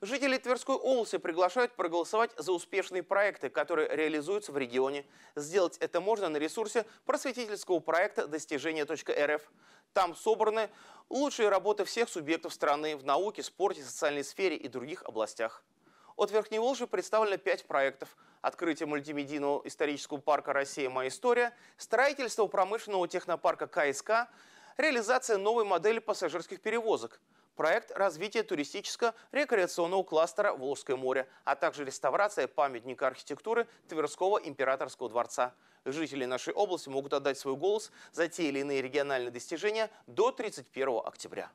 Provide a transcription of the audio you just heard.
Жители Тверской области приглашают проголосовать за успешные проекты, которые реализуются в регионе. Сделать это можно на ресурсе просветительского проекта «Достижения.рф». Там собраны лучшие работы всех субъектов страны в науке, спорте, социальной сфере и других областях. От Верхней Волжи представлено пять проектов. Открытие мультимедийного исторического парка «Россия. Моя история», строительство промышленного технопарка «КСК», реализация новой модели пассажирских перевозок, проект развития туристического рекреационного кластера «Волжское море», а также реставрация памятника архитектуры Тверского императорского дворца. Жители нашей области могут отдать свой голос за те или иные региональные достижения до 31 октября.